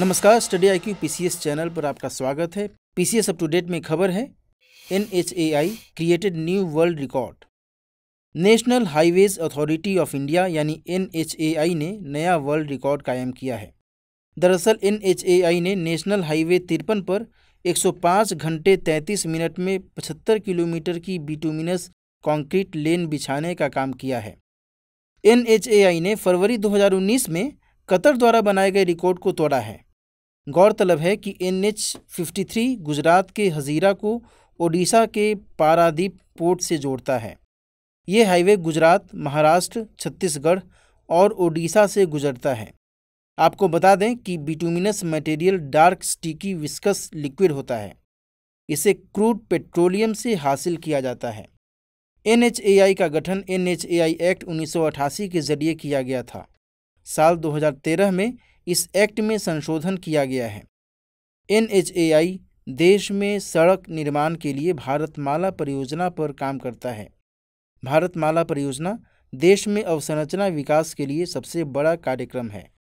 नमस्कार study I Q P channel पर आपका स्वागत है P C S up to date में खबर है N H A I created new world record national highways authority of India यानी एन एच ए आई ने नया वर्ल्ड रिकॉर्ड कायम किया है दरअसल एन एच ए आई ने नेशनल हाईवे तिरपन पर 105 घंटे 33 मिनट में 75 किलोमीटर की बिटुमिनस कंक्रीट लेन बिछाने का काम किया है एन एच ए आई ने फरवरी 2019 में कतर द्वारा बनाए गए रिकॉर्ड को तोड़ा है गौरतलब है कि N H fifty three Gujarat के हजीरा को ओडिशा के पारादीप पोर्ट से जोड़ता है ये हाईवे गुजरात महाराष्ट्र छत्तीसगढ़ और ओडिशा से गुजरता है आपको बता दें कि bituminous material dark sticky viscous liquid होता है इसे क्रूड पेट्रोलियम से हासिल किया जाता है एन का गठन एन एक्ट 1988 के जरिए किया गया था साल 2013 में इस एक्ट में संशोधन किया गया है एन देश में सड़क निर्माण के लिए भारतमाला परियोजना पर काम करता है भारतमाला परियोजना देश में अवसंरचना विकास के लिए सबसे बड़ा कार्यक्रम है